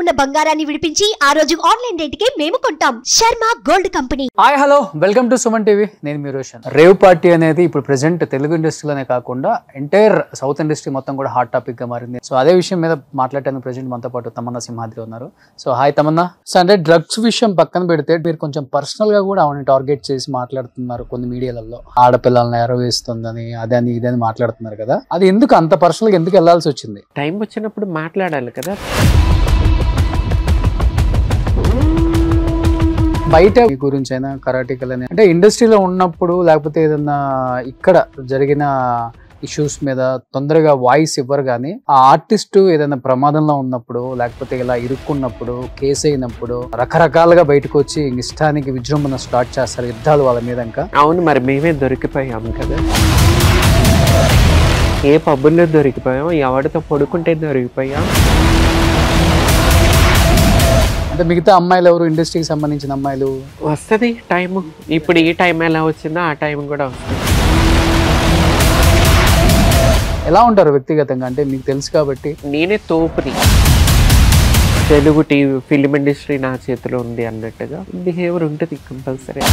ఉన్న బంగారాన్ని విడిపించి ఆ రోజు ఆన్లైన్ రేటుకే మేము కొంటాం Sharma gold company hi hello welcome to Suman TV నేను మీ రోషన్ రేవ్ పార్టీ అనేది ఇప్పుడు ప్రెసెంట్ తెలుగు ఇండస్ట్రీలోనే కాకుండా ఎంటైర్ సౌత్ ఇండస్ట్రీ మొత్తం కూడా హాట్ టాపిక్ గా మారింది సో అదే విషయం మీద మాట్లాడడానికి ప్రెసెంట్ మనతో పాటు తమన్నా సింహాద్రి ఉన్నారు సో హాయ్ తమన్నా సో అంటే డ్రగ్స్ విషయం పక్కన పెడితే మీరు కొంచెం పర్సనల్ గా కూడా ఆమెను టార్గెట్ చేసి మాట్లాడుతున్నారు కొన్ని మీడియాలలో ఆడపిల్లల్ని ఎరవేస్తుందని అదని ఇదని మాట్లాడుతున్నారు కదా అది ఎందుకు అంత పర్సనల్ గా ఎందుకు వెళ్లాల్సి వచ్చింది టైం వచ్చినప్పుడు మాట్లాడాలి కదా బయట గురించి అయినా కరాటికల్ అని అంటే ఇండస్ట్రీలో ఉన్నప్పుడు లేకపోతే ఏదన్నా ఇక్కడ జరిగిన ఇష్యూస్ మీద తొందరగా వాయిస్ ఇవ్వరు కానీ ఆ ఆర్టిస్ట్ ఏదైనా ప్రమాదంలో ఉన్నప్పుడు లేకపోతే ఇలా ఇరుక్కున్నప్పుడు కేసు అయినప్పుడు రకరకాలుగా బయటకు వచ్చి ఇష్టానికి విజృంభణ స్టార్ట్ చేస్తారు యుద్ధాలు వాళ్ళ మీద ఇంకా అవును మరి మేమే దొరికిపోయాం కదా ఏ పబ్బుల్లో దొరికిపోయాం ఎవరితో పడుకుంటే దొరికిపోయాం అంటే మిగతా అమ్మాయిలు ఎవరు ఇండస్ట్రీకి సంబంధించిన అమ్మాయిలు వస్తుంది టైం ఇప్పుడు ఈ టైం ఎలా వచ్చిందో ఆ టైం కూడా వస్తుంది ఎలా ఉంటారు వ్యక్తిగతంగా అంటే మీకు తెలుసు కాబట్టి నేనే తోపుని తెలుగు టీవీ ఫిలిం ఇండస్ట్రీ నా చేతిలో ఉంది అన్నట్టుగా బిహేవియర్ ఉంటుంది కంపల్సరీ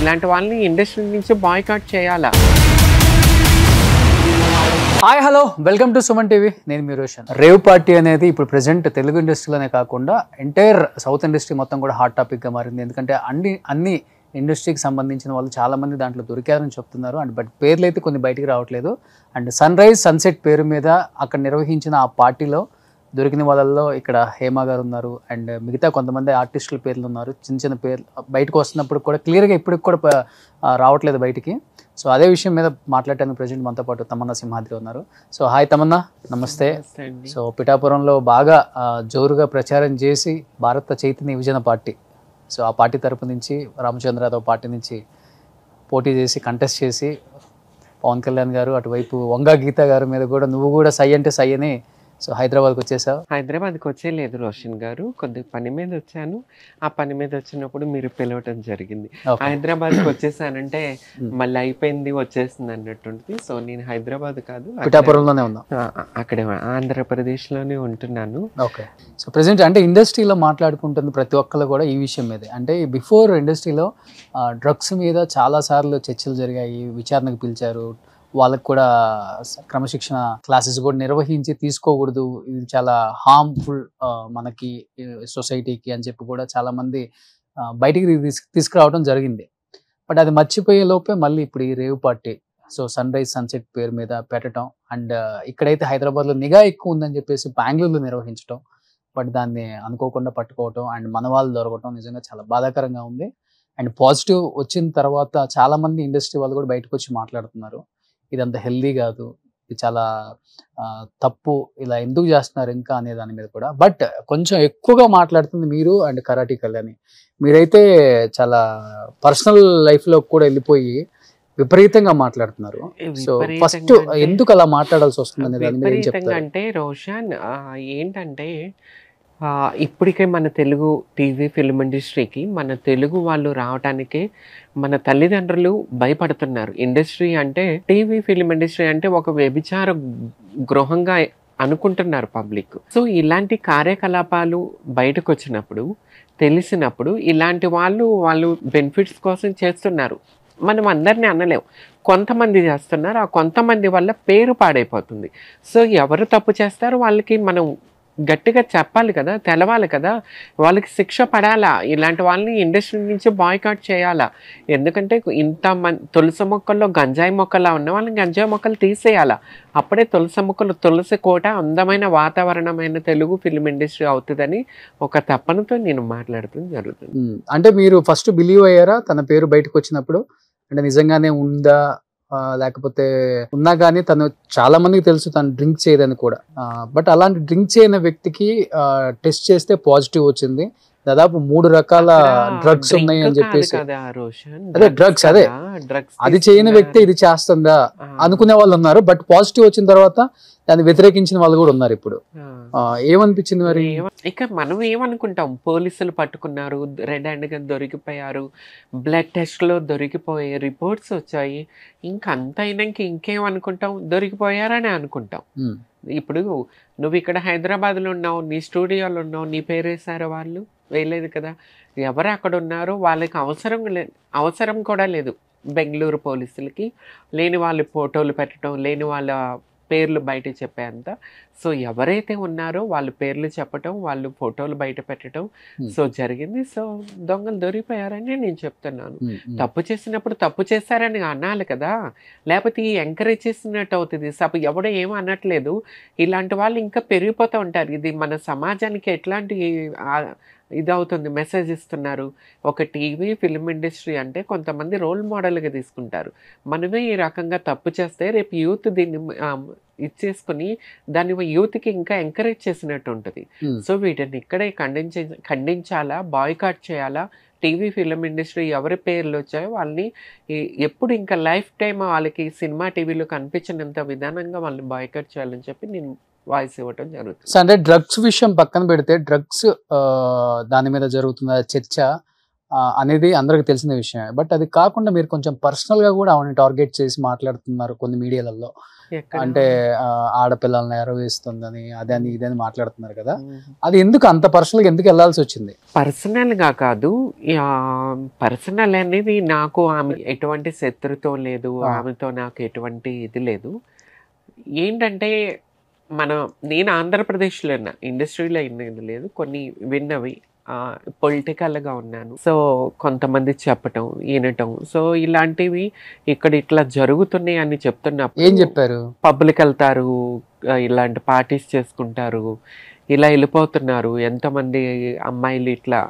ఇలాంటి వాళ్ళని ఇండస్ట్రీ నుంచి బాయ్కాట్ చేయాలా hi hello welcome to Suman TV నేను మీ రోషన్ రేవ్ పార్టీ అనేది ఇప్పుడు ప్రెసెంట్ తెలుగు ఇండస్ట్రీలోనే కాకుండా ఎంటైర్ సౌత్ ఇండస్ట్రీ మొత్తం కూడా హాట్ టాపిక్గా మారింది ఎందుకంటే అన్ని అన్ని ఇండస్ట్రీకి సంబంధించిన వాళ్ళు చాలామంది దాంట్లో దొరికారని చెప్తున్నారు అండ్ బట్ పేర్లు అయితే కొన్ని బయటికి రావట్లేదు అండ్ సన్ రైజ్ సన్సెట్ పేరు మీద అక్కడ నిర్వహించిన ఆ పార్టీలో దొరికిన వాళ్ళల్లో ఇక్కడ హేమ గారు ఉన్నారు అండ్ మిగతా కొంతమంది ఆర్టిస్టుల పేర్లు ఉన్నారు చిన్న చిన్న పేర్లు బయటకు వస్తున్నప్పుడు కూడా క్లియర్గా ఇప్పటికి కూడా రావట్లేదు బయటికి సో అదే విషయం మీద మాట్లాడటానికి ప్రెసిడెంట్ మనతో పాటు తమన్నా సింహాద్రి ఉన్నారు సో హాయ్ తమన్నా నమస్తే సో పిఠాపురంలో బాగా జోరుగా ప్రచారం చేసి భారత చైతన్య విభజన పార్టీ సో ఆ పార్టీ తరపు నుంచి యాదవ్ పార్టీ నుంచి పోటీ చేసి కంటెస్ట్ చేసి పవన్ కళ్యాణ్ గారు అటువైపు వంగా గీత గారి మీద కూడా నువ్వు కూడా సై అంటే సై అని సో హైదరాబాద్కి వచ్చేసావు హైదరాబాద్కి లేదు రోషన్ గారు కొద్దిగా పని మీద వచ్చాను ఆ పని మీద వచ్చినప్పుడు మీరు పిలవటం జరిగింది హైదరాబాద్కి వచ్చేసానంటే hmm. మళ్ళీ అయిపోయింది వచ్చేసింది అన్నట్టుంది సో నేను హైదరాబాద్ కాదు పిఠాపురంలోనే ఉన్నా అక్కడే ఆంధ్రప్రదేశ్లోనే ఉంటున్నాను ఓకే సో ప్రజెంట్ అంటే ఇండస్ట్రీలో మాట్లాడుకుంటుంది ప్రతి ఒక్కరు కూడా ఈ విషయం మీద అంటే బిఫోర్ ఇండస్ట్రీలో డ్రగ్స్ మీద చాలాసార్లు చర్చలు జరిగాయి విచారణకు పిలిచారు వాళ్ళకు కూడా క్రమశిక్షణ క్లాసెస్ కూడా నిర్వహించి తీసుకోకూడదు ఇది చాలా హార్మ్ఫుల్ మనకి సొసైటీకి అని చెప్పి కూడా చాలామంది బయటికి తీసుకురావడం జరిగింది బట్ అది మర్చిపోయే లోపే మళ్ళీ ఇప్పుడు ఈ rave party so sunrise sunset పేరు మీద పెట్టడం అండ్ ఇక్కడైతే హైదరాబాద్లో నిఘా ఎక్కువ ఉందని చెప్పేసి బెంగళూరులో నిర్వహించడం బట్ దాన్ని అనుకోకుండా పట్టుకోవటం అండ్ మన వాళ్ళు దొరకటం నిజంగా చాలా బాధాకరంగా ఉంది అండ్ పాజిటివ్ వచ్చిన తర్వాత చాలామంది ఇండస్ట్రీ వాళ్ళు కూడా బయటకు వచ్చి మాట్లాడుతున్నారు ఇది అంత హెల్దీ కాదు చాలా తప్పు ఇలా ఎందుకు చేస్తున్నారు ఇంకా అనే దాని మీద కూడా బట్ కొంచెం ఎక్కువగా మాట్లాడుతుంది మీరు అండ్ కరాటీ కళ్యాణి మీరైతే చాలా పర్సనల్ లైఫ్లో కూడా వెళ్ళిపోయి విపరీతంగా మాట్లాడుతున్నారు సో ఫస్ట్ ఎందుకు అలా మాట్లాడాల్సి వస్తుంది అంటే రోషన్ ఏంటంటే ఇప్పటికే మన తెలుగు టీవీ ఫిల్మ్ ఇండస్ట్రీకి మన తెలుగు వాళ్ళు రావటానికే మన తల్లిదండ్రులు భయపడుతున్నారు ఇండస్ట్రీ అంటే టీవీ ఫిల్మ్ ఇండస్ట్రీ అంటే ఒక వ్యభిచార గృహంగా అనుకుంటున్నారు పబ్లిక్ సో ఇలాంటి కార్యకలాపాలు బయటకు వచ్చినప్పుడు తెలిసినప్పుడు ఇలాంటి వాళ్ళు వాళ్ళు బెనిఫిట్స్ కోసం చేస్తున్నారు మనం అందరినీ అనలేం కొంతమంది చేస్తున్నారు ఆ కొంతమంది వల్ల పేరు పాడైపోతుంది సో ఎవరు తప్పు చేస్తారో వాళ్ళకి మనం గట్టిగా చెప్పాలి కదా తెలవాలి కదా వాళ్ళకి శిక్ష పడాలా ఇలాంటి వాళ్ళని ఇండస్ట్రీ నుంచి బాయ్కాట్ చేయాలా ఎందుకంటే ఇంత తులసి మొక్కల్లో గంజాయి మొక్కలా ఉన్న వాళ్ళని గంజాయి మొక్కలు తీసేయాలా అప్పుడే తులసి మొక్కలు తులసి కోట అందమైన వాతావరణమైన తెలుగు ఫిల్మ్ ఇండస్ట్రీ అవుతుందని ఒక తప్పనతో నేను మాట్లాడటం జరుగుతుంది అంటే మీరు ఫస్ట్ బిలీవ్ అయ్యారా తన పేరు బయటకు వచ్చినప్పుడు అంటే నిజంగానే ఉందా లేకపోతే ఉన్నా కానీ తను చాలా మందికి తెలుసు తను డ్రింక్ చేయదని కూడా బట్ అలాంటి డ్రింక్ చేయని వ్యక్తికి టెస్ట్ చేస్తే పాజిటివ్ వచ్చింది దాదాపు మూడు రకాల డ్రగ్స్ ఉన్నాయి అని చెప్పేసి అదే డ్రగ్స్ అదే డ్రగ్స్ అది చేయని వ్యక్తి ఇది చేస్తుందా అనుకునే వాళ్ళు ఉన్నారు బట్ పాజిటివ్ వచ్చిన తర్వాత దాన్ని వ్యతిరేకించిన వాళ్ళు కూడా ఉన్నారు ఇప్పుడు ఏమనిపించింది మరి ఇక మనం ఏమనుకుంటాం పోలీసులు పట్టుకున్నారు రెడ్ హ్యాండ్ గా దొరికిపోయారు బ్లడ్ టెస్ట్ లో దొరికిపోయే రిపోర్ట్స్ వచ్చాయి ఇంకా అంత అయినాక ఇంకేం అనుకుంటాం దొరికిపోయారని అనుకుంటాం ఇప్పుడు నువ్వు ఇక్కడ హైదరాబాద్ లో ఉన్నావు నీ స్టూడియోలో ఉన్నావు నీ వేసారు వాళ్ళు వేయలేదు కదా ఎవరు అక్కడ ఉన్నారో వాళ్ళకి అవసరం అవసరం కూడా లేదు బెంగళూరు పోలీసులకి లేని వాళ్ళ ఫోటోలు పెట్టడం లేని వాళ్ళ పేర్లు బయట చెప్పేంత సో ఎవరైతే ఉన్నారో వాళ్ళ పేర్లు చెప్పటం వాళ్ళు ఫోటోలు బయట పెట్టడం సో జరిగింది సో దొంగలు దొరికిపోయారని నేను చెప్తున్నాను తప్పు చేసినప్పుడు తప్పు చేశారని అనాలి కదా లేకపోతే ఈ ఎంకరేజ్ చేసినట్టు అవుతుంది సప ఎవడో ఏం అనట్లేదు ఇలాంటి వాళ్ళు ఇంకా పెరిగిపోతూ ఉంటారు ఇది మన సమాజానికి ఎట్లాంటి ఇది అవుతుంది మెసేజ్ ఇస్తున్నారు ఒక టీవీ ఫిల్మ్ ఇండస్ట్రీ అంటే కొంతమంది రోల్ మోడల్గా తీసుకుంటారు మనమే ఈ రకంగా తప్పు చేస్తే రేపు యూత్ దీన్ని ఇచ్చేసుకుని దాన్ని యూత్కి ఇంకా ఎంకరేజ్ చేసినట్టు ఉంటుంది సో hmm. వీటిని ఇక్కడే ఖండించే ఖండించాలా బాయ్కాట్ చేయాలా టీవీ ఫిలిం ఇండస్ట్రీ ఎవరి పేర్లు వచ్చాయో వాళ్ళని ఎప్పుడు ఇంకా లైఫ్ టైం వాళ్ళకి సినిమా టీవీలో కనిపించినంత విధానంగా వాళ్ళని బాయ్కాట్ చేయాలని చెప్పి నేను వాయిస్ ఇవ్వటం జరుగుతుంది సో అంటే డ్రగ్స్ విషయం పక్కన పెడితే డ్రగ్స్ దాని మీద జరుగుతున్న చర్చ అనేది అందరికి తెలిసిన విషయమే బట్ అది కాకుండా మీరు కొంచెం పర్సనల్గా కూడా ఆవిడని టార్గెట్ చేసి మాట్లాడుతున్నారు కొన్ని మీడియాలలో అంటే ఆడపిల్లల్ని ఎరవేస్తుందని అదని ఇదని మాట్లాడుతున్నారు కదా అది ఎందుకు అంత పర్సనల్గా ఎందుకు వెళ్ళాల్సి వచ్చింది పర్సనల్గా కాదు పర్సనల్ అనేది నాకు ఆమె ఎటువంటి శత్రుతో లేదు ఆమెతో నాకు ఎటువంటి ఇది లేదు ఏంటంటే మన నేను ఆంధ్రప్రదేశ్లో ఉన్నా ఇండస్ట్రీలో అయిన లేదు కొన్ని విన్నవి పొలిటికల్గా ఉన్నాను సో కొంతమంది చెప్పటం వినటం సో ఇలాంటివి ఇక్కడ ఇట్లా జరుగుతున్నాయి అని చెప్తున్నప్పుడు ఏం చెప్పారు పబ్లిక్ వెళ్తారు ఇలాంటి పార్టీస్ చేసుకుంటారు ఇలా వెళ్ళిపోతున్నారు ఎంతమంది అమ్మాయిలు ఇట్లా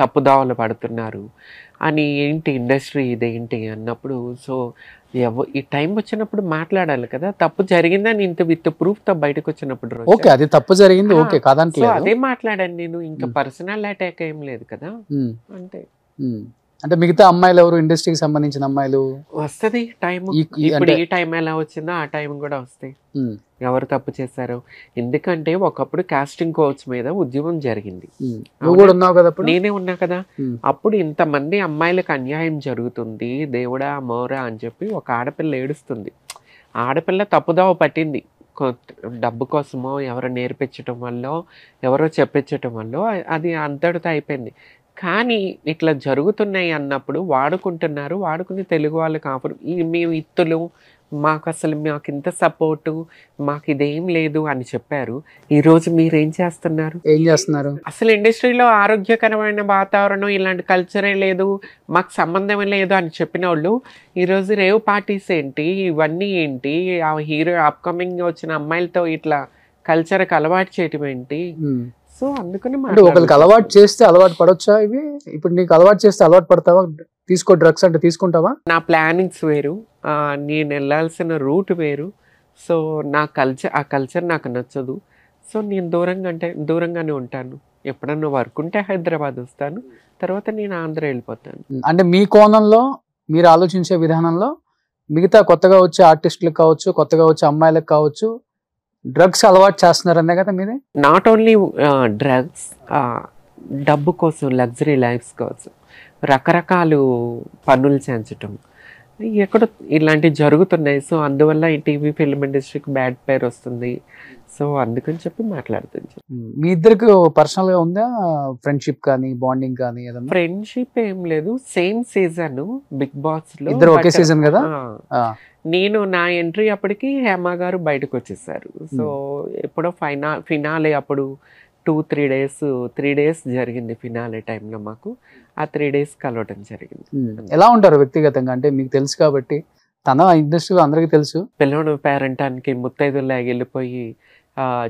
తప్పుదావలు పడుతున్నారు అని ఏంటి ఇండస్ట్రీ ఇదేంటి అన్నప్పుడు సో ఎవ ఈ టైం వచ్చినప్పుడు మాట్లాడాలి కదా తప్పు జరిగిందని ఇంత విత్ ప్రూఫ్ తో బయటకు వచ్చినప్పుడు ఓకే అది తప్పు జరిగింది ఓకే కాదంటే అదే మాట్లాడాను నేను ఇంకా పర్సనల్ అటాక్ ఏం లేదు కదా అంటే అంటే మిగతా అమ్మాయిలు ఎవరు ఇండస్ట్రీకి సంబంధించిన అమ్మాయిలు వస్తుంది టైం ఇప్పుడు ఏ టైం ఎలా వచ్చిందో ఆ టైం కూడా వస్తాయి ఎవరు తప్పు చేశారు ఎందుకంటే ఒకప్పుడు కాస్టింగ్ కోచ్ మీద ఉద్యమం జరిగింది నేనే ఉన్నా కదా అప్పుడు ఇంతమంది అమ్మాయిలకు అన్యాయం జరుగుతుంది దేవుడా మోరా అని చెప్పి ఒక ఆడపిల్ల ఏడుస్తుంది ఆడపిల్ల తప్పుదావ పట్టింది డబ్బు కోసమో ఎవరో నేర్పించటం వల్ల ఎవరో చెప్పించటం వల్ల అది అంతటితో అయిపోయింది కానీ ఇట్లా జరుగుతున్నాయి అన్నప్పుడు వాడుకుంటున్నారు వాడుకుని తెలుగు వాళ్ళు కాపురం ఈ మేము ఇత్తులు మాకు అసలు మాకు ఇంత సపోర్టు మాకు ఇదేం లేదు అని చెప్పారు రోజు మీరు ఏం చేస్తున్నారు ఏం చేస్తున్నారు అసలు ఇండస్ట్రీలో ఆరోగ్యకరమైన వాతావరణం ఇలాంటి కల్చరే లేదు మాకు సంబంధమే లేదు అని చెప్పిన వాళ్ళు ఈరోజు రేవ్ పార్టీస్ ఏంటి ఇవన్నీ ఏంటి ఆ హీరో అప్కమింగ్ వచ్చిన అమ్మాయిలతో ఇట్లా కల్చర్కి అలవాటు చేయటం ఏంటి సో అందుకని ఒకరికి అలవాటు చేస్తే అలవాటు పడవచ్చా ఇవి ఇప్పుడు నీకు అలవాటు చేస్తే అలవాటు పడతావా తీసుకో డ్రగ్స్ అంటే తీసుకుంటావా నా ప్లానింగ్స్ వేరు నేను వెళ్ళాల్సిన రూట్ వేరు సో నా కల్చర్ ఆ కల్చర్ నాకు నచ్చదు సో నేను దూరంగా అంటే దూరంగానే ఉంటాను ఎప్పుడన్నా వర్క్ ఉంటే హైదరాబాద్ వస్తాను తర్వాత నేను ఆంధ్ర వెళ్ళిపోతాను అంటే మీ కోణంలో మీరు ఆలోచించే విధానంలో మిగతా కొత్తగా వచ్చే ఆర్టిస్టులకు కావచ్చు కొత్తగా వచ్చే అమ్మాయిలకు కావచ్చు డ్రగ్స్ అలవాటు చేస్తున్నారనే కదా మీరే నాట్ ఓన్లీ డ్రగ్స్ డబ్బు కోసం లగ్జరీ లైఫ్స్ కోసం రకరకాలు పన్నులు చేయించటం ఎక్కడో ఇలాంటివి జరుగుతున్నాయి సో అందువల్ల ఈ టీవీ ఫిల్మ్ ఇండస్ట్రీకి బ్యాడ్ పేరు వస్తుంది సో అందుకని చెప్పి మాట్లాడుతుంది మీ ఇద్దరికి పర్సనల్గా ఉందా ఫ్రెండ్షిప్ కానీ బాండింగ్ కానీ ఫ్రెండ్షిప్ ఏం లేదు సేమ్ సీజన్ బిగ్ బాస్ లో ఇద్దరు ఒకే సీజన్ కదా నేను నా ఎంట్రీ అప్పటికి హేమ గారు బయటకు వచ్చేసారు సో ఎప్పుడో ఫైనా ఫినాలే అప్పుడు two three days three days జరిగింది ఫినాలే టైంలో మాకు ఆ త్రీ డేస్ కలవటం జరిగింది ఎలా ఉంటారు వ్యక్తిగతంగా అంటే మీకు తెలుసు కాబట్టి తన ఇండస్ట్రీ అందరికి తెలుసు పిల్లడు పేరెంటానికి ముత్తైదుల్లా వెళ్ళిపోయి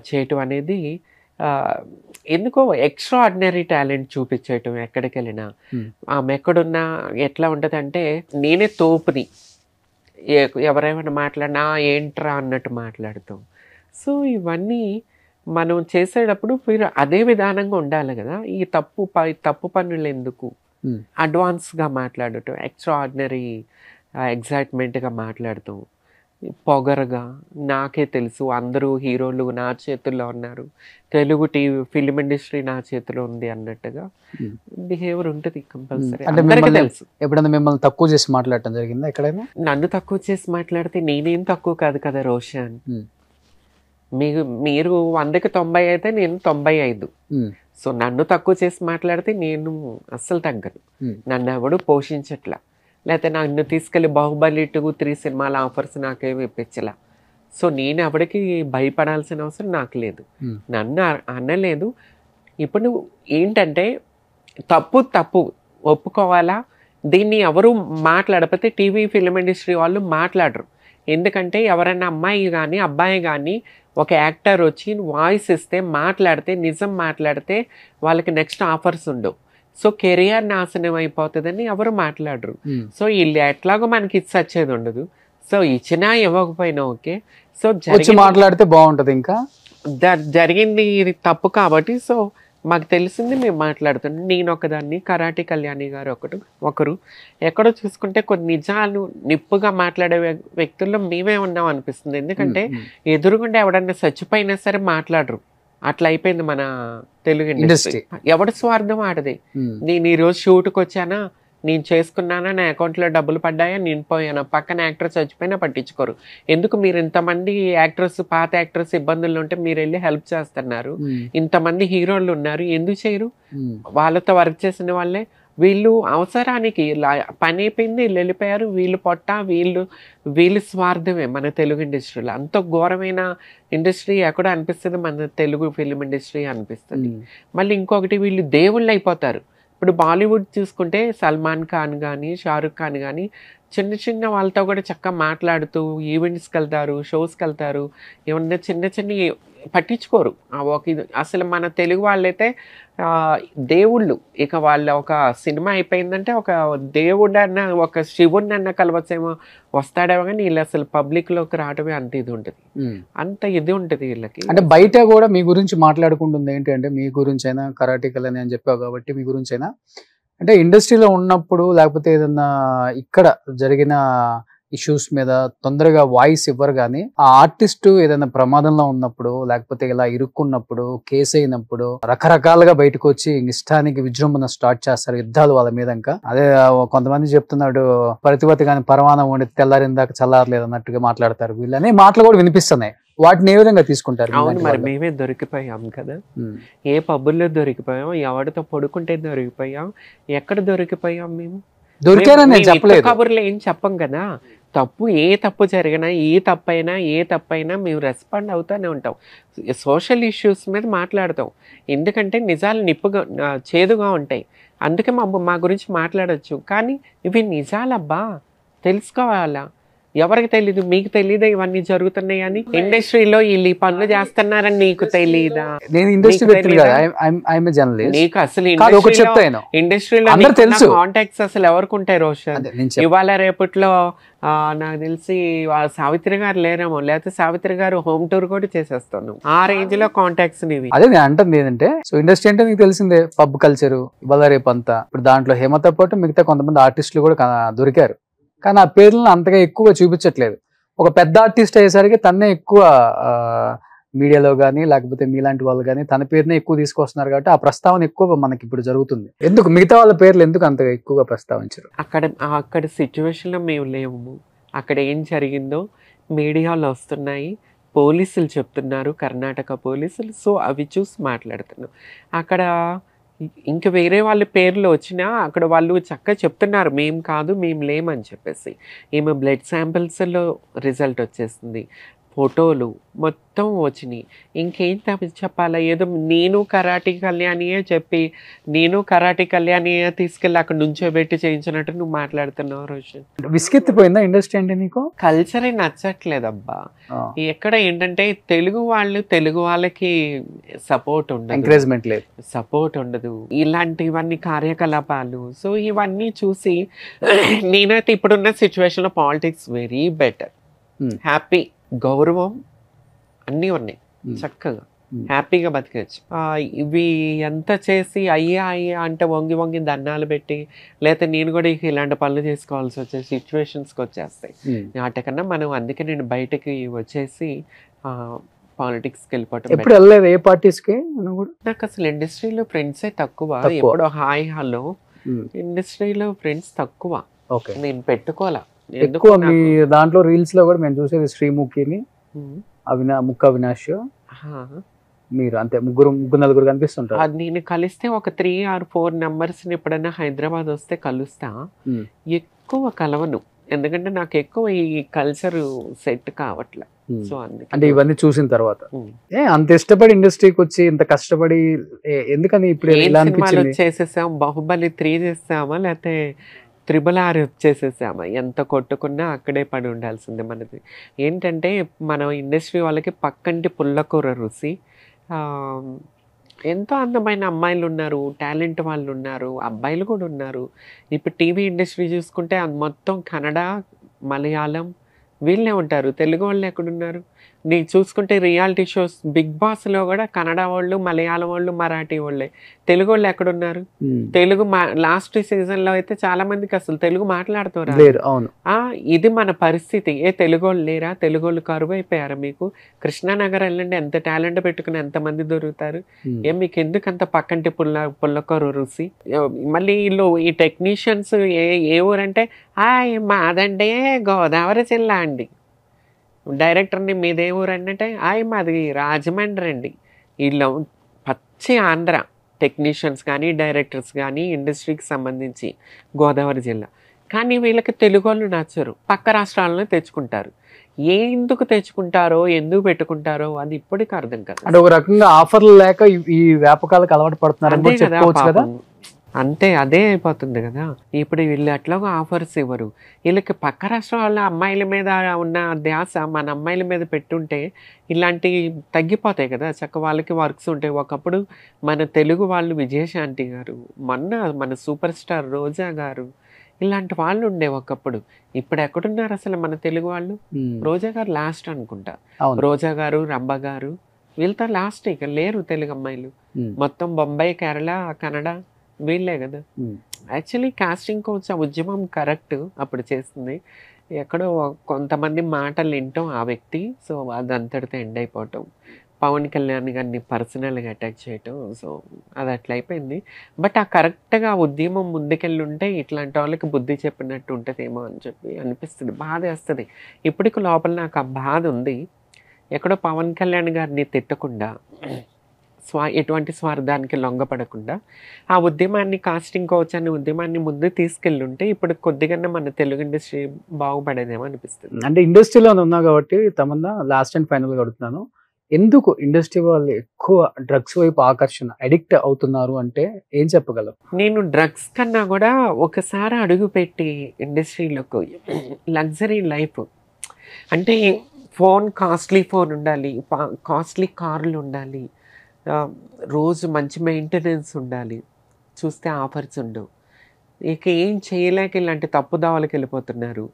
చేయటం అనేది ఎందుకో ఎక్స్ట్రా ఆర్డినరీ టాలెంట్ చూపించేయటం ఎక్కడికి వెళ్ళినా ఆమె ఎక్కడున్నా ఎట్లా ఉంటుంది అంటే నేనే తోపుని ఎవరేమైనా మాట్లాడినా ఏంట్రా అన్నట్టు మాట్లాడతాం సో ఇవన్నీ మనం చేసేటప్పుడు మీరు అదే విధానంగా ఉండాలి కదా ఈ తప్పు తప్పు పనులు ఎందుకు అడ్వాన్స్గా మాట్లాడటం ఎక్స్ట్రా ఆర్డినరీ ఎగ్జైట్మెంట్గా మాట్లాడటం పొగరగా నాకే తెలుసు అందరూ హీరోలు నా చేతుల్లో ఉన్నారు తెలుగు టీవీ ఫిలిం ఇండస్ట్రీ నా చేతిలో ఉంది అన్నట్టుగా బిహేవియర్ ఉంటుంది కంపల్సరీ తెలుసు ఎప్పుడైనా మిమ్మల్ని తక్కువ చేసి మాట్లాడటం జరిగిందా ఎక్కడైనా నన్ను తక్కువ చేసి మాట్లాడితే నేనేం తక్కువ కాదు కదా రోషన్ మీ మీరు వందకి తొంభై అయితే నేను తొంభై ఐదు సో నన్ను తక్కువ చేసి మాట్లాడితే నేను అస్సలు తగ్గను నన్ను ఎవడు పోషించట్లా లేకపోతే నన్ను తీసుకెళ్ళి బాహుబలి టూ త్రీ సినిమాల ఆఫర్స్ నాకేమి ఇప్పించలా సో నేను ఎవరికి భయపడాల్సిన అవసరం నాకు లేదు నన్ను అనలేదు ఇప్పుడు ఏంటంటే తప్పు తప్పు ఒప్పుకోవాలా దీన్ని ఎవరు మాట్లాడకపోతే టీవీ ఫిల్మ్ ఇండస్ట్రీ వాళ్ళు మాట్లాడరు ఎందుకంటే ఎవరైనా అమ్మాయి కానీ అబ్బాయి కానీ ఒక యాక్టర్ వచ్చి వాయిస్ ఇస్తే మాట్లాడితే నిజం మాట్లాడితే వాళ్ళకి నెక్స్ట్ ఆఫర్స్ ఉండవు సో కెరియర్ నాశనం అయిపోతుందని ఎవరు మాట్లాడరు hmm. సో వీళ్ళు ఎట్లాగో మనకి వచ్చేది ఉండదు సో ఇచ్చినా ఇవ్వకపోయినా ఓకే సో మాట్లాడితే బాగుంటుంది ఇంకా జరిగింది ఇది తప్పు కాబట్టి సో మాకు తెలిసింది మేము మాట్లాడుతున్నాం నేను ఒకదాన్ని కరాటి కళ్యాణి గారు ఒకటి ఒకరు ఎక్కడో చూసుకుంటే కొన్ని నిజాలు నిప్పుగా మాట్లాడే వ్యక్తుల్లో మేమే ఉన్నాం అనిపిస్తుంది ఎందుకంటే ఎదురుగుండా ఎవడన్నా చచ్చిపోయినా సరే మాట్లాడరు అట్లా అయిపోయింది మన తెలుగు ఇండస్ట్రీ ఎవడు స్వార్థం ఆడది నేను ఈరోజు షూట్కి వచ్చానా నేను చేసుకున్నానా నా అకౌంట్లో డబ్బులు పడ్డాయా నేను పోయాను పక్కన యాక్ట్రస్ చచ్చిపోయినా పట్టించుకోరు ఎందుకు మీరు ఇంతమంది యాక్ట్రస్ పాత యాక్ట్రస్ ఇబ్బందులు ఉంటే మీరు వెళ్ళి హెల్ప్ చేస్తున్నారు ఇంతమంది హీరోలు ఉన్నారు ఎందుకు చేయరు వాళ్ళతో వర్క్ చేసిన వాళ్ళే వీళ్ళు అవసరానికి పని అయిపోయింది వీళ్ళు వెళ్ళిపోయారు వీళ్ళు పొట్ట వీళ్ళు వీళ్ళు స్వార్థమే మన తెలుగు ఇండస్ట్రీలో అంత ఘోరమైన ఇండస్ట్రీ ఎక్కడ అనిపిస్తుంది మన తెలుగు ఫిలిం ఇండస్ట్రీ అనిపిస్తుంది మళ్ళీ ఇంకొకటి వీళ్ళు దేవుళ్ళు అయిపోతారు ఇప్పుడు బాలీవుడ్ చూసుకుంటే సల్మాన్ ఖాన్ కానీ షారుఖ్ ఖాన్ కానీ చిన్న చిన్న వాళ్ళతో కూడా చక్కగా మాట్లాడుతూ ఈవెంట్స్కి వెళ్తారు షోస్కి వెళ్తారు ఏమన్నా చిన్న చిన్న పట్టించుకోరు ఇది అసలు మన తెలుగు వాళ్ళైతే దేవుళ్ళు ఇక వాళ్ళ ఒక సినిమా అయిపోయిందంటే ఒక దేవుడు అన్న ఒక శివుడిని అన్న కలవచ్చేమో వస్తాడేమో కానీ వీళ్ళు అసలు పబ్లిక్లోకి రావడమే అంత ఇది ఉంటుంది అంత ఇది ఉంటుంది వీళ్ళకి అంటే బయట కూడా మీ గురించి మాట్లాడుకుంటుంది ఏంటి అంటే మీ గురించి అయినా కరాటికల్ అని అని చెప్పావు కాబట్టి మీ గురించి అయినా అంటే ఇండస్ట్రీలో ఉన్నప్పుడు లేకపోతే ఏదన్నా ఇక్కడ జరిగిన ఇష్యూస్ మీద తొందరగా వాయిస్ ఇవ్వరు కానీ ఆ ఆర్టిస్ట్ ఏదైనా ప్రమాదంలో ఉన్నప్పుడు లేకపోతే ఇలా ఇరుక్కున్నప్పుడు కేసు అయినప్పుడు రకరకాలుగా బయటకు వచ్చి ఇష్టానికి విజృంభణ స్టార్ట్ చేస్తారు యుద్ధాలు వాళ్ళ మీద ఇంకా అదే కొంతమంది చెప్తున్నాడు ప్రతిపతి కానీ పరమాణం ఉండి తెల్లారిందాక చల్లారలేదు అన్నట్టుగా మాట్లాడతారు వీళ్ళని మాటలు కూడా వినిపిస్తున్నాయి వాటిని ఏ విధంగా తీసుకుంటారు మరి మేమే దొరికిపోయాం కదా ఏ పబ్బుల్లో దొరికిపోయాం ఎవరితో పడుకుంటే దొరికిపోయాం ఎక్కడ దొరికిపోయాం మేము దొరికారని చెప్పలేదు కబుర్లు ఏం చెప్పం కదా తప్పు ఏ తప్పు జరిగినా ఏ తప్పైనా ఏ తప్పైనా మేము రెస్పాండ్ అవుతూనే ఉంటాం సోషల్ ఇష్యూస్ మీద మాట్లాడతాం ఎందుకంటే నిజాలు నిప్పుగా చేదుగా ఉంటాయి అందుకే మా మా గురించి మాట్లాడవచ్చు కానీ ఇవి నిజాలబ్బా తెలుసుకోవాలా ఎవరికి తెలీదు మీకు తెలీదా ఇవన్నీ జరుగుతున్నాయి అని ఇండస్ట్రీలో వీళ్ళు ఈ పనులు చేస్తున్నారని నీకు తెలీదా నేను ఇండస్ట్రీ నీకు అసలు ఇండస్ట్రీలో తెలుసు కాంటాక్ట్స్ అసలు ఎవరికి ఉంటాయి రోషన్ ఇవాళ రేపట్లో నాకు తెలిసి సావిత్రి గారు లేరేమో లేకపోతే సావిత్రి గారు హోమ్ టూర్ కూడా చేసేస్తాను ఆ రేంజ్ లో కాంటాక్ట్స్ నివి అదే నేను అంటుంది ఏంటంటే సో ఇండస్ట్రీ అంటే మీకు తెలిసిందే పబ్ కల్చర్ ఇవాళ రేపు అంతా ఇప్పుడు దాంట్లో హేమతో పాటు మిగతా కొంతమంది ఆర్టిస్టులు కూడా దొరికారు కానీ ఆ పేర్లను అంతగా ఎక్కువగా చూపించట్లేదు ఒక పెద్ద ఆర్టిస్ట్ అయ్యేసరికి తన్నే ఎక్కువ మీడియాలో కానీ లేకపోతే మీలాంటి వాళ్ళు కానీ తన పేరునే ఎక్కువ తీసుకొస్తున్నారు కాబట్టి ఆ ప్రస్తావన ఎక్కువ మనకి ఇప్పుడు జరుగుతుంది ఎందుకు మిగతా వాళ్ళ పేర్లు ఎందుకు అంతగా ఎక్కువగా ప్రస్తావించరు అక్కడ అక్కడ సిచ్యువేషన్లో మేము లేము అక్కడ ఏం జరిగిందో మీడియాలు వస్తున్నాయి పోలీసులు చెప్తున్నారు కర్ణాటక పోలీసులు సో అవి చూసి మాట్లాడుతున్నాం అక్కడ ఇంక వేరే వాళ్ళ పేర్లు వచ్చినా అక్కడ వాళ్ళు చక్కగా చెప్తున్నారు మేము కాదు మేము లేమని చెప్పేసి ఈమె బ్లడ్ శాంపిల్స్లో రిజల్ట్ వచ్చేసింది ఫోటోలు మొత్తం వచ్చినాయి ఇంకేం చెప్పాలా ఏదో నేను కరాటి కళ్యాణియే చెప్పి నేను కరాటి కళ్యాణియే తీసుకెళ్ళి అక్కడ నుంచో పెట్టి చేయించినట్టు నువ్వు మాట్లాడుతున్నావు రోషన్ విసుకెత్తిపోయిందా ఇండస్ట్రీ అంటే నీకు కల్చరే నచ్చట్లేదబ్బా ఎక్కడ ఏంటంటే తెలుగు వాళ్ళు తెలుగు వాళ్ళకి సపోర్ట్ ఉండదు ఎంకరేజ్మెంట్ లేదు సపోర్ట్ ఉండదు ఇలాంటివన్నీ కార్యకలాపాలు సో ఇవన్నీ చూసి నేనైతే ఇప్పుడున్న సిచ్యువేషన్లో పాలిటిక్స్ వెరీ బెటర్ హ్యాపీ గౌరవం అన్నీ ఉన్నాయి చక్కగా హ్యాపీగా బతికచ్చు ఇవి ఎంత చేసి అయ్యా అయ్యా అంటే వంగి వంగి దన్నాలు పెట్టి లేకపోతే నేను కూడా ఇలాంటి పనులు చేసుకోవాల్సి వచ్చే సిచ్యువేషన్స్కి వచ్చేస్తాయి వాటికన్నా మనం అందుకే నేను బయటకి వచ్చేసి పాలిటిక్స్కి వెళ్ళిపోవటం ఎప్పుడు వెళ్ళలేదు ఏ పార్టీస్కి నాకు అసలు ఇండస్ట్రీలో ఫ్రెండ్సే తక్కువ ఎప్పుడో హాయ్ హలో ఇండస్ట్రీలో ఫ్రెండ్స్ తక్కువ నేను పెట్టుకోలే ఎక్కువ మీ దాంట్లో రీల్స్ లో కూడా మేము చూసేది శ్రీముఖిని అవినా ముక్క అవినాష్ మీరు అంతే ముగ్గురు ముగ్గురు నలుగురు కనిపిస్తుంటారు నేను కలిస్తే ఒక త్రీ ఆర్ ఫోర్ నెంబర్స్ ఎప్పుడైనా హైదరాబాద్ వస్తే కలుస్తా ఎక్కువ కలవను ఎందుకంటే నాకు ఎక్కువ ఈ కల్చర్ సెట్ కావట్లే సో అంటే ఇవన్నీ చూసిన తర్వాత ఏ అంత ఇష్టపడి ఇండస్ట్రీకి వచ్చి ఇంత కష్టపడి ఎందుకని ఇప్పుడు చేసేసాం బాహుబలి త్రీ చేస్తామా లేకపోతే త్రిబుల్ ఆర్ వచ్చేసేసాము ఎంత కొట్టుకున్నా అక్కడే పడి ఉండాల్సిందే మనది ఏంటంటే మన ఇండస్ట్రీ వాళ్ళకి పక్కంటి పుల్లకూర రుచి ఎంతో అందమైన అమ్మాయిలు ఉన్నారు టాలెంట్ వాళ్ళు ఉన్నారు అబ్బాయిలు కూడా ఉన్నారు ఇప్పుడు టీవీ ఇండస్ట్రీ చూసుకుంటే మొత్తం కన్నడ మలయాళం వీళ్ళే ఉంటారు తెలుగు వాళ్ళు ఎక్కడున్నారు నీ చూసుకుంటే రియాలిటీ షోస్ బిగ్ బాస్లో కూడా కన్నడ వాళ్ళు మలయాళం వాళ్ళు మరాఠీ వాళ్ళే తెలుగు వాళ్ళు ఎక్కడున్నారు తెలుగు లాస్ట్ సీజన్లో అయితే చాలా మందికి అసలు తెలుగు మాట్లాడుతున్నారు ఇది మన పరిస్థితి ఏ తెలుగు వాళ్ళు లేరా తెలుగు వాళ్ళు కరువు మీకు కృష్ణానగర్ వెళ్ళండి ఎంత టాలెంట్ పెట్టుకుని ఎంతమంది దొరుకుతారు ఏ మీకు ఎందుకు అంత పక్కంటి పుల్ల పుల్లకొరు రుసి మళ్ళీ వీళ్ళు ఈ టెక్నీషియన్స్ ఏ ఏ ఊరంటే ఆ మాదండే గోదావరి జిల్లా అండి డైరెక్టర్ని అంటే ఆయన మాది రాజమండ్రి అండి వీళ్ళ పచ్చి ఆంధ్ర టెక్నీషియన్స్ కానీ డైరెక్టర్స్ కానీ ఇండస్ట్రీకి సంబంధించి గోదావరి జిల్లా కానీ వీళ్ళకి తెలుగు వాళ్ళు నచ్చరు పక్క రాష్ట్రాలను తెచ్చుకుంటారు ఎందుకు తెచ్చుకుంటారో ఎందుకు పెట్టుకుంటారో అది ఇప్పటికీ అర్థం కాదు అంటే ఒక రకంగా ఆఫర్లు లేక ఈ వ్యాపకాలకు అలవాటు పడుతున్నారు అంతే అదే అయిపోతుంది కదా ఇప్పుడు వీళ్ళు ఎట్లాగో ఆఫర్స్ ఇవ్వరు వీళ్ళకి పక్క రాష్ట్రం వాళ్ళ అమ్మాయిల మీద ఉన్న ధ్యాస మన అమ్మాయిల మీద పెట్టుంటే ఇలాంటివి తగ్గిపోతాయి కదా చక్క వాళ్ళకి వర్క్స్ ఉంటాయి ఒకప్పుడు మన తెలుగు వాళ్ళు విజయశాంతి గారు మొన్న మన సూపర్ స్టార్ రోజా గారు ఇలాంటి వాళ్ళు ఉండే ఒకప్పుడు ఇప్పుడు ఎక్కడున్నారు అసలు మన తెలుగు వాళ్ళు రోజా గారు లాస్ట్ అనుకుంటా రోజా గారు రంబ గారు వీళ్ళతో లాస్ట్ ఇక లేరు తెలుగు అమ్మాయిలు మొత్తం బొంబాయి కేరళ కన్నడ వీళ్ళే కదా యాక్చువల్లీ కాస్టింగ్ కోచ్ ఆ ఉద్యమం కరెక్ట్ అప్పుడు చేస్తుంది ఎక్కడో కొంతమంది మాటలు వింటాం ఆ వ్యక్తి సో అది అంతటితో ఎండ్ అయిపోవటం పవన్ కళ్యాణ్ గారిని పర్సనల్గా అటాక్ చేయటం సో అది అట్లా అయిపోయింది బట్ ఆ కరెక్ట్గా ఉద్యమం ముందుకెళ్ళి ఉంటే ఇట్లాంటి వాళ్ళకి బుద్ధి చెప్పినట్టు ఉంటుందేమో అని చెప్పి అనిపిస్తుంది బాధ వేస్తుంది ఇప్పటికి లోపల నాకు ఆ బాధ ఉంది ఎక్కడో పవన్ కళ్యాణ్ గారిని తిట్టకుండా స్వా ఎటువంటి స్వార్థానికి లొంగపడకుండా ఆ ఉద్యమాన్ని కాస్టింగ్ కోచ్ అనే ఉద్యమాన్ని ముందు తీసుకెళ్ళుంటే ఇప్పుడు కొద్దిగానే మన తెలుగు ఇండస్ట్రీ బాగుపడేదేమో అనిపిస్తుంది అంటే ఇండస్ట్రీలో ఉన్నా కాబట్టి తమన్నా లాస్ట్ అండ్ ఫైనల్ కడుతున్నాను ఎందుకు ఇండస్ట్రీ వాళ్ళు ఎక్కువ డ్రగ్స్ వైపు ఆకర్షణ అడిక్ట్ అవుతున్నారు అంటే ఏం చెప్పగలం నేను డ్రగ్స్ కన్నా కూడా ఒకసారి అడుగుపెట్టి ఇండస్ట్రీలకు లగ్జరీ లైఫ్ అంటే ఫోన్ కాస్ట్లీ ఫోన్ ఉండాలి కాస్ట్లీ కార్లు ఉండాలి రోజు మంచి మెయింటెనెన్స్ ఉండాలి చూస్తే ఆఫర్స్ ఉండవు ఇక ఏం చేయలేక ఇలాంటి తప్పుదావలకు వెళ్ళిపోతున్నారు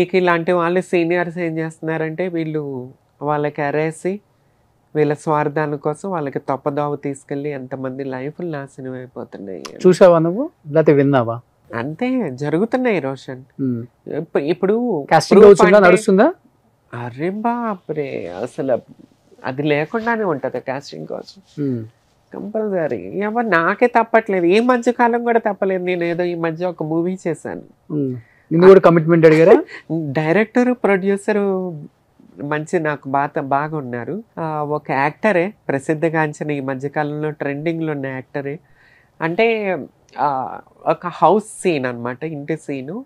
ఇక ఇలాంటి వాళ్ళ సీనియర్స్ ఏం చేస్తున్నారంటే వీళ్ళు వాళ్ళకి అరేసి వీళ్ళ స్వార్థాల కోసం వాళ్ళకి తప్పదావు తీసుకెళ్ళి ఎంతమంది లైఫ్లు నాశనం అయిపోతున్నాయి చూసావా నువ్వు లేకపోతే విన్నావా అంతే జరుగుతున్నాయి రోషన్ ఇప్పుడు నడుస్తుందా అరే బాప్రే అసలు అది లేకుండానే ఉంటుంది కాస్టింగ్ కోసం hmm. కంపల్సరీ ఎవరు నాకే తప్పట్లేదు ఈ మధ్య కాలం కూడా తప్పలేదు నేను ఏదో ఈ మధ్య ఒక మూవీ చేశాను hmm. కూడా కమిట్మెంట్ అడిగారా డైరెక్టర్ ప్రొడ్యూసర్ మంచి నాకు బాత బాగా ఉన్నారు ఒక యాక్టరే ప్రసిద్ధగాంచిన ఈ మధ్యకాలంలో ట్రెండింగ్లో ఉన్న యాక్టరే అంటే ఒక హౌస్ సీన్ అనమాట ఇంటి సీను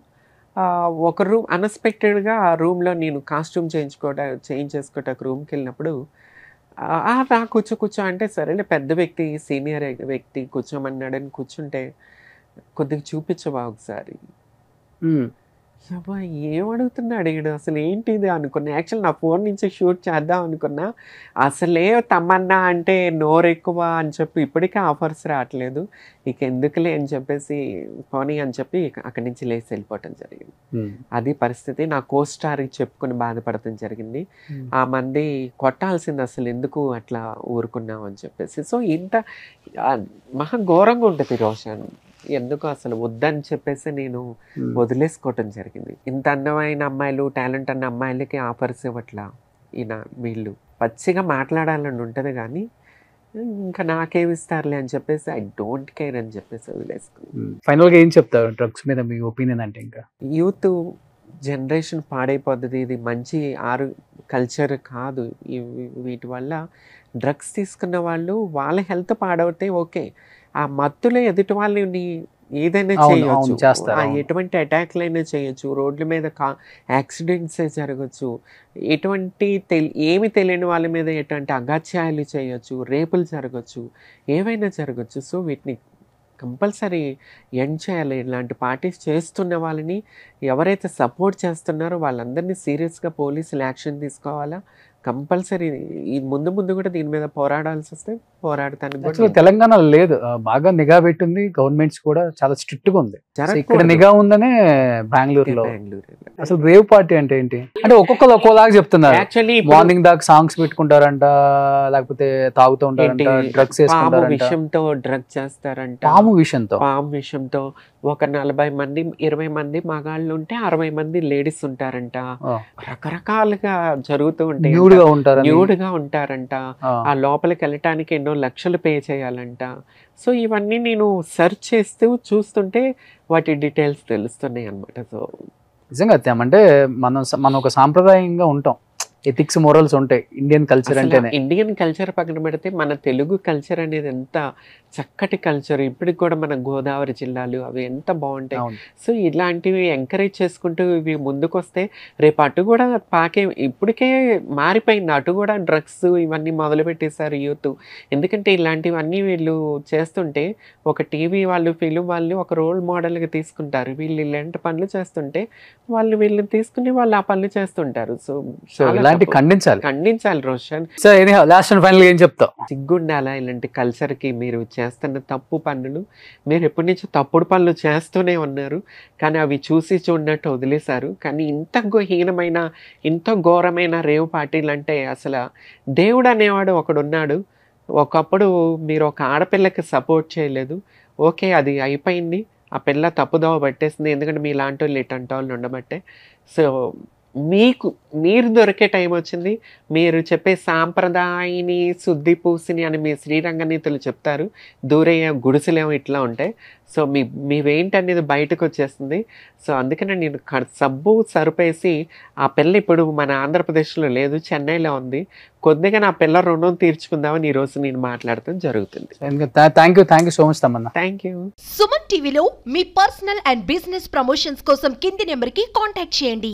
ఒక రూమ్ అన్ఎక్స్పెక్టెడ్గా ఆ రూమ్లో నేను కాస్ట్యూమ్ చేయించుకోవటం చేయించేసుకోవటం రూమ్కి వెళ్ళినప్పుడు ఆ కూర్చో కూర్చో అంటే సరేలే పెద్ద వ్యక్తి సీనియర్ వ్యక్తి కూర్చోమన్నాడని కూర్చుంటే కొద్దిగా చూపించవా ఒకసారి అబ్బా ఏం అడుగుతున్నాడు అసలు ఏంటి ఇది అనుకున్నా యాక్చువల్ నా ఫోన్ నుంచి షూట్ చేద్దాం అనుకున్నా అసలే తమన్నా అంటే నోరు ఎక్కువ అని చెప్పి ఇప్పటికే ఆఫర్స్ రావట్లేదు ఇక ఎందుకులే అని చెప్పేసి పోనీ అని చెప్పి అక్కడి నుంచి లేచి వెళ్ళిపోవటం జరిగింది అది పరిస్థితి నా కోస్టార్కి చెప్పుకుని బాధపడటం జరిగింది ఆ మంది కొట్టాల్సింది అసలు ఎందుకు అట్లా ఊరుకున్నాం అని చెప్పేసి సో ఇంత మహా ఘోరంగా ఉంటుంది రోషన్ ఎందుకు అసలు వద్దని చెప్పేసి నేను వదిలేసుకోవటం జరిగింది ఇంత అందమైన అమ్మాయిలు టాలెంట్ అన్న అమ్మాయిలకి ఆఫర్స్ ఇవ్వట్లా ఈయన వీళ్ళు పచ్చిగా మాట్లాడాలని ఉంటుంది కానీ ఇంకా నాకేమి ఇస్తారులే అని చెప్పేసి ఐ డోంట్ కేర్ అని చెప్పేసి వదిలేసుకున్నాను ఫైనల్గా ఏం చెప్తారు డ్రగ్స్ మీద మీ ఒపీనియన్ అంటే ఇంకా యూత్ జనరేషన్ పాడైపోతుంది ఇది మంచి ఆరు కల్చర్ కాదు వీటి వల్ల డ్రగ్స్ తీసుకున్న వాళ్ళు వాళ్ళ హెల్త్ పాడవుతే ఓకే ఆ మత్తులో ఎదుటి వాళ్ళని ఏదైనా చేయొచ్చు ఎటువంటి అయినా చేయొచ్చు రోడ్ల మీద కా యాక్సిడెంట్స్ జరగచ్చు ఎటువంటి తెలి ఏమి తెలియని వాళ్ళ మీద ఎటువంటి అగాత్యాయాలు చేయొచ్చు రేపులు జరగచ్చు ఏవైనా జరగచ్చు సో వీటిని కంపల్సరీ ఎండ్ చేయాలి ఇలాంటి పార్టీస్ చేస్తున్న వాళ్ళని ఎవరైతే సపోర్ట్ చేస్తున్నారో వాళ్ళందరినీ సీరియస్గా పోలీసులు యాక్షన్ తీసుకోవాలా కంపల్సరీ ఈ ముందు ముందు కూడా దీని మీద పోరాడాల్సి వస్తే పోరాడటానికి తెలంగాణలో లేదు బాగా నిఘా పెట్టింది గవర్నమెంట్స్ కూడా చాలా స్ట్రిక్ట్ గా ఉంది ఇక్కడ నిఘా ఉందనే బెంగళూరులో అసలు రేవ్ పార్టీ అంటే ఏంటి అంటే ఒక్కొక్కరు ఒక్కోలాగా చెప్తున్నారు మార్నింగ్ దాకా సాంగ్స్ పెట్టుకుంటారంట లేకపోతే తాగుతూ ఉంటారంట డ్రగ్స్ విషయంతో డ్రగ్ చేస్తారంట పాము విషయంతో పాము విషయంతో ఒక నలభై మంది ఇరవై మంది మగాళ్ళు ఉంటే అరవై మంది లేడీస్ ఉంటారంట రకరకాలుగా జరుగుతూ ఉంటాయి ఉంటారు గా ఉంటారంట ఆ లోపలికి వెళ్ళటానికి ఎన్నో లక్షలు పే చేయాలంట సో ఇవన్నీ నేను సెర్చ్ చేస్తూ చూస్తుంటే వాటి డీటెయిల్స్ తెలుస్తున్నాయి అనమాట సో నిజంగా అంటే మనం మనం ఒక సాంప్రదాయంగా ఉంటాం ఎథిక్స్ మోరల్స్ ఉంటాయి ఇండియన్ కల్చర్ అంటే ఇండియన్ కల్చర్ పక్కన పెడితే మన తెలుగు కల్చర్ అనేది ఎంత చక్కటి కల్చర్ ఇప్పటికి కూడా మన గోదావరి జిల్లాలు అవి ఎంత బాగుంటాయి సో ఇలాంటివి ఎంకరేజ్ చేసుకుంటూ ఇవి ముందుకొస్తే రేపు అటు కూడా పాకే ఇప్పటికే మారిపోయింది అటు కూడా డ్రగ్స్ ఇవన్నీ మొదలుపెట్టేశారు యూత్ ఎందుకంటే ఇలాంటివన్నీ వీళ్ళు చేస్తుంటే ఒక టీవీ వాళ్ళు ఫిలిం వాళ్ళు ఒక రోల్ మోడల్గా తీసుకుంటారు వీళ్ళు ఇలాంటి పనులు చేస్తుంటే వాళ్ళు వీళ్ళని తీసుకుని వాళ్ళు ఆ పనులు చేస్తుంటారు సో అలాంటి ఖండించాలి ఖండించాలి Roshan so last and final ఏం చెప్తావు సిగ్గుండాలా ఇలాంటి కల్చర్ కి మీరు చేస్తున్న తప్పు పనులు మీరు ఎప్పటి నుంచో తప్పుడు పనులు చేస్తూనే ఉన్నారు కానీ అవి చూసి చూడనట్టు వదిలేశారు కానీ ఇంత హీనమైన ఇంత ఘోరమైన రేవు పార్టీలు అంటే అసలు దేవుడు అనేవాడు ఒకడున్నాడు ఒకప్పుడు మీరు ఒక ఆడపిల్లకి సపోర్ట్ చేయలేదు ఓకే అది అయిపోయింది ఆ పిల్ల తప్పుదోవ పట్టేసింది ఎందుకంటే మీ లాంటి వాళ్ళు ఇటు ఉండబట్టే సో మీకు మీరు దొరికే టైం వచ్చింది మీరు చెప్పే సాంప్రదాయని శుద్ధి పూసిని అని మీ శ్రీరంగనీతులు చెప్తారు దూరయ్య గుడిసెలేమో ఇట్లా ఉంటాయి సో మీ అనేది బయటకు వచ్చేస్తుంది సో అందుకనే నేను సబ్బు సరిపేసి ఆ పిల్ల ఇప్పుడు మన ఆంధ్రప్రదేశ్లో లేదు చెన్నైలో ఉంది కొద్దిగా నా పిల్ల రుణం తీర్చుకుందామని ఈరోజు నేను మాట్లాడటం జరుగుతుంది thank you thank you so much Tammanna thank you Suman టీవీలో మీ పర్సనల్ అండ్ బిజినెస్ ప్రమోషన్స్ కోసం కింది నెంబర్కి కాంటాక్ట్ చేయండి